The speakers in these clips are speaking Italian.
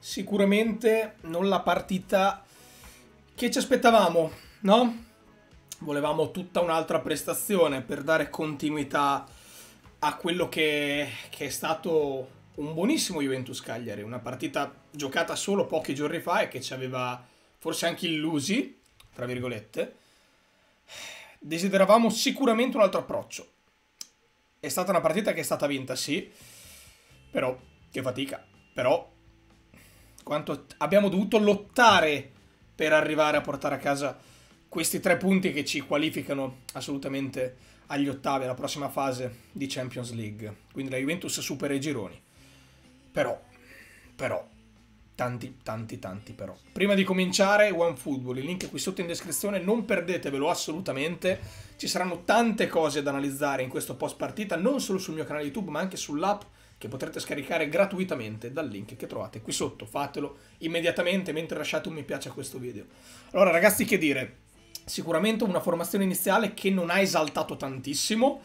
sicuramente non la partita che ci aspettavamo, no? Volevamo tutta un'altra prestazione per dare continuità a quello che, che è stato un buonissimo Juventus Cagliari, una partita giocata solo pochi giorni fa e che ci aveva forse anche illusi, tra virgolette. Desideravamo sicuramente un altro approccio. È stata una partita che è stata vinta, sì, però che fatica, però quanto abbiamo dovuto lottare per arrivare a portare a casa questi tre punti che ci qualificano assolutamente agli ottavi, alla prossima fase di Champions League. Quindi la Juventus supera i gironi. Però, però, tanti, tanti, tanti però. Prima di cominciare, OneFootball, il link è qui sotto in descrizione, non perdetevelo assolutamente. Ci saranno tante cose da analizzare in questo post partita, non solo sul mio canale YouTube, ma anche sull'app che potrete scaricare gratuitamente dal link che trovate qui sotto. Fatelo immediatamente mentre lasciate un mi piace a questo video. Allora ragazzi che dire, sicuramente una formazione iniziale che non ha esaltato tantissimo,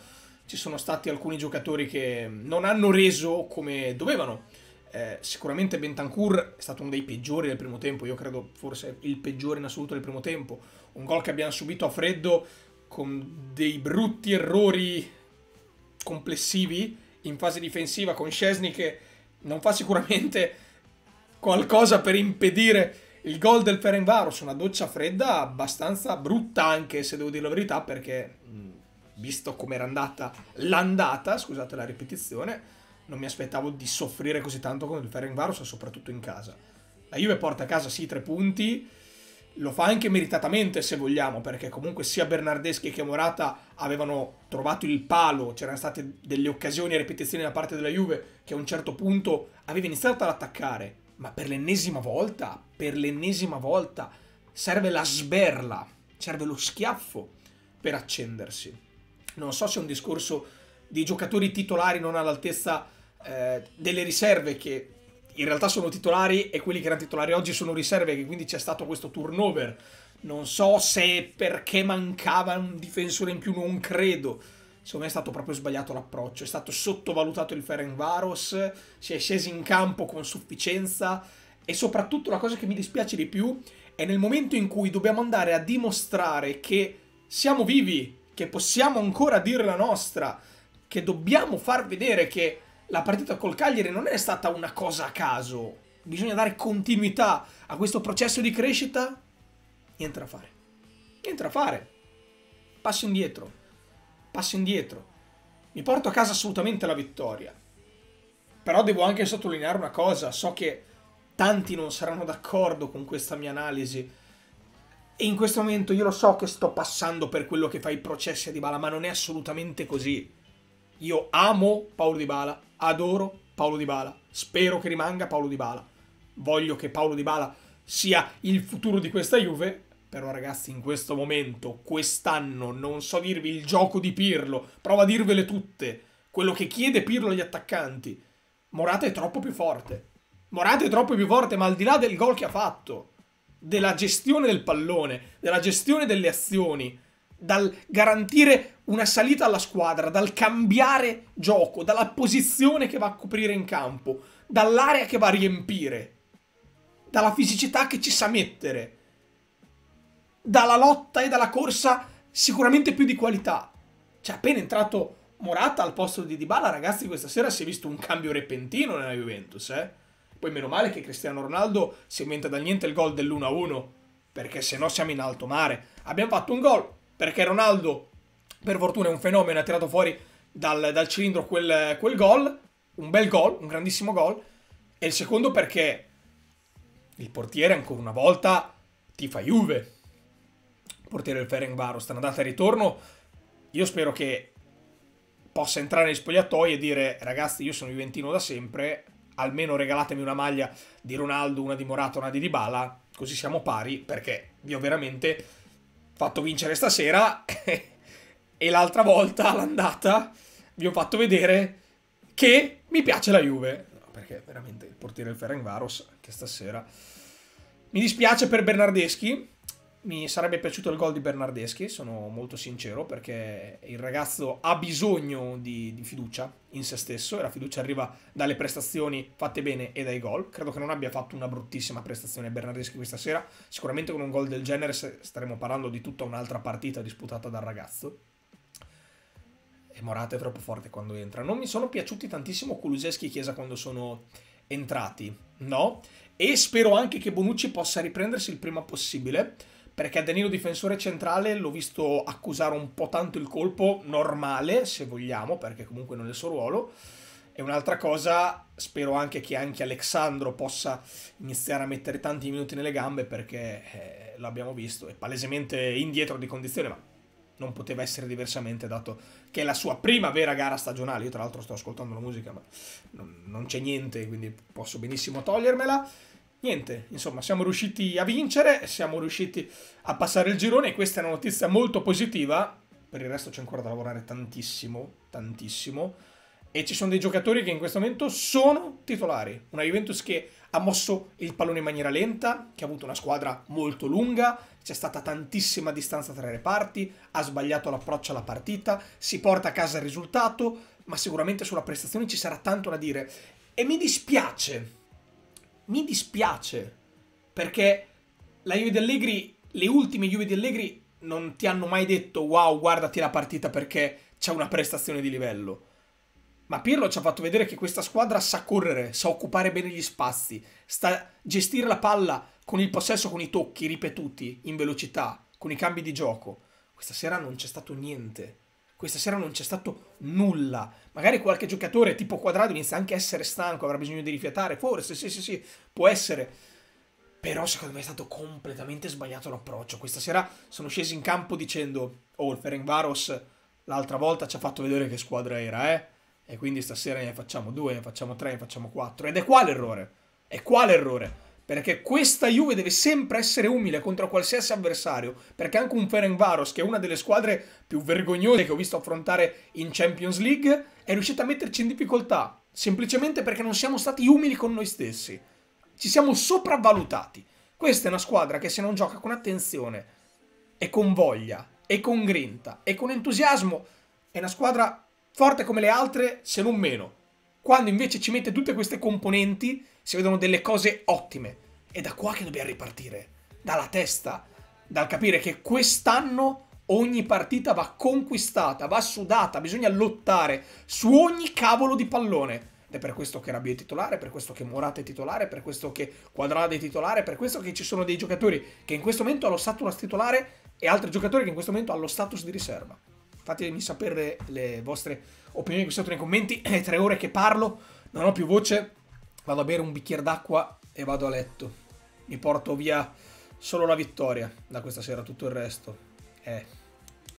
ci sono stati alcuni giocatori che non hanno reso come dovevano. Eh, sicuramente Bentancur è stato uno dei peggiori del primo tempo, io credo forse il peggiore in assoluto del primo tempo. Un gol che abbiamo subito a freddo con dei brutti errori complessivi in fase difensiva con Scesni che non fa sicuramente qualcosa per impedire il gol del Ferenvaros, una doccia fredda abbastanza brutta anche se devo dire la verità perché visto come era andata l'andata, scusate la ripetizione, non mi aspettavo di soffrire così tanto con il Ferenvaros soprattutto in casa. La Juve porta a casa sì tre punti, lo fa anche meritatamente se vogliamo, perché comunque sia Bernardeschi che Morata avevano trovato il palo, c'erano state delle occasioni e ripetizioni da parte della Juve che a un certo punto aveva iniziato ad attaccare, ma per l'ennesima volta, per l'ennesima volta serve la sberla, serve lo schiaffo per accendersi. Non so se è un discorso di giocatori titolari non all'altezza eh, delle riserve che in realtà sono titolari e quelli che erano titolari oggi sono riserve, che quindi c'è stato questo turnover. Non so se perché mancava un difensore in più, non credo. Secondo me è stato proprio sbagliato l'approccio, è stato sottovalutato il Ferenvaros, si è sceso in campo con sufficienza e soprattutto la cosa che mi dispiace di più è nel momento in cui dobbiamo andare a dimostrare che siamo vivi, che possiamo ancora dire la nostra, che dobbiamo far vedere che la partita col Cagliari non è stata una cosa a caso. Bisogna dare continuità a questo processo di crescita. Niente da fare. Niente da fare. Passo indietro. Passo indietro. Mi porto a casa assolutamente la vittoria. Però devo anche sottolineare una cosa. So che tanti non saranno d'accordo con questa mia analisi. E in questo momento io lo so che sto passando per quello che fa il processo di Bala, ma non è assolutamente così io amo Paolo Di Bala, adoro Paolo Di Bala, spero che rimanga Paolo Di Bala. Voglio che Paolo Di Bala sia il futuro di questa Juve, però ragazzi in questo momento, quest'anno, non so dirvi il gioco di Pirlo, provo a dirvele tutte, quello che chiede Pirlo agli attaccanti. Morata è troppo più forte. Morata è troppo più forte, ma al di là del gol che ha fatto, della gestione del pallone, della gestione delle azioni, dal garantire una salita alla squadra, dal cambiare gioco, dalla posizione che va a coprire in campo, dall'area che va a riempire, dalla fisicità che ci sa mettere, dalla lotta e dalla corsa sicuramente più di qualità. Cioè, appena entrato Morata al posto di Dybala, ragazzi, questa sera si è visto un cambio repentino nella Juventus, eh? Poi meno male che Cristiano Ronaldo si inventa da niente il gol dell'1-1, perché se no siamo in alto mare. Abbiamo fatto un gol perché Ronaldo per fortuna è un fenomeno, ha tirato fuori dal, dal cilindro quel, quel gol, un bel gol, un grandissimo gol, e il secondo perché il portiere ancora una volta ti fa Juve, il portiere del Ferencvaros, andata e ritorno, io spero che possa entrare negli spogliatoi e dire ragazzi io sono juventino da sempre, almeno regalatemi una maglia di Ronaldo, una di Morata, una di Dybala, così siamo pari perché vi ho veramente fatto vincere stasera E l'altra volta, all'andata, vi ho fatto vedere che mi piace la Juve. No, perché veramente il portiere del Ferenc Varos, che stasera... Mi dispiace per Bernardeschi, mi sarebbe piaciuto il gol di Bernardeschi, sono molto sincero, perché il ragazzo ha bisogno di, di, fiducia in se stesso e la fiducia arriva dalle prestazioni fatte bene e dai gol. Credo che non abbia fatto una bruttissima prestazione Bernardeschi questa sera, sicuramente con un gol del genere staremo parlando di tutta un'altra partita disputata dal ragazzo e Morata è troppo forte quando entra. Non mi sono piaciuti tantissimo Kuluseschi e Chiesa quando sono entrati, no? E spero anche che Bonucci possa riprendersi il prima possibile, perché a Danilo difensore centrale l'ho visto accusare un po' tanto il colpo normale, se vogliamo, perché comunque non è il suo ruolo. E un'altra cosa, spero anche che anche Alexandro possa iniziare a mettere tanti minuti nelle gambe perché eh, l'abbiamo visto, è palesemente indietro di condizione, ma non poteva essere diversamente, dato che è la sua prima vera gara stagionale. Io, tra l'altro, sto ascoltando la musica, ma non, non c'è niente, quindi posso benissimo togliermela. Niente, insomma, siamo riusciti a vincere, siamo riusciti a passare il girone. E questa è una notizia molto positiva. Per il resto, c'è ancora da lavorare tantissimo, tantissimo e ci sono dei giocatori che in questo momento sono titolari. Una Juventus che ha mosso il pallone in maniera lenta, che ha avuto una squadra molto lunga, c'è stata tantissima distanza tra i reparti, ha sbagliato l'approccio alla partita, si porta a casa il risultato, ma sicuramente sulla prestazione ci sarà tanto da dire. E mi dispiace, mi dispiace, perché la Juve Allegri, le ultime Juve Allegri non ti hanno mai detto wow guardati la partita perché c'è una prestazione di livello ma Pirlo ci ha fatto vedere che questa squadra sa correre, sa occupare bene gli spazi, sta gestire la palla con il possesso, con i tocchi ripetuti, in velocità, con i cambi di gioco. Questa sera non c'è stato niente. Questa sera non c'è stato nulla. Magari qualche giocatore tipo quadrato inizia anche a essere stanco, avrà bisogno di rifiatare, forse, sì, sì, sì, può essere. Però secondo me è stato completamente sbagliato l'approccio. Questa sera sono scesi in campo dicendo, oh, il Ferenc Varos l'altra volta ci ha fatto vedere che squadra era, eh e quindi stasera ne facciamo due, ne facciamo tre, ne facciamo quattro. Ed è qua l'errore. È qua l'errore. Perché questa Juve deve sempre essere umile contro qualsiasi avversario. Perché anche un Ferenvaros, che è una delle squadre più vergognose che ho visto affrontare in Champions League, è riuscita a metterci in difficoltà. Semplicemente perché non siamo stati umili con noi stessi. Ci siamo sopravvalutati. Questa è una squadra che se non gioca con attenzione e con voglia e con grinta e con entusiasmo è una squadra forte come le altre, se non meno. Quando invece ci mette tutte queste componenti, si vedono delle cose ottime. È da qua che dobbiamo ripartire, dalla testa, dal capire che quest'anno ogni partita va conquistata, va sudata, bisogna lottare su ogni cavolo di pallone. è per questo che Rabiot è titolare, per questo che Morata è titolare, per questo che Quadrada è titolare, per questo che ci sono dei giocatori che in questo momento hanno lo status titolare e altri giocatori che in questo momento hanno lo status di riserva. Fatemi sapere le vostre opinioni qui sotto nei commenti. È tre ore che parlo, non ho più voce. Vado a bere un bicchiere d'acqua e vado a letto. Mi porto via solo la vittoria da questa sera, tutto il resto. Eh.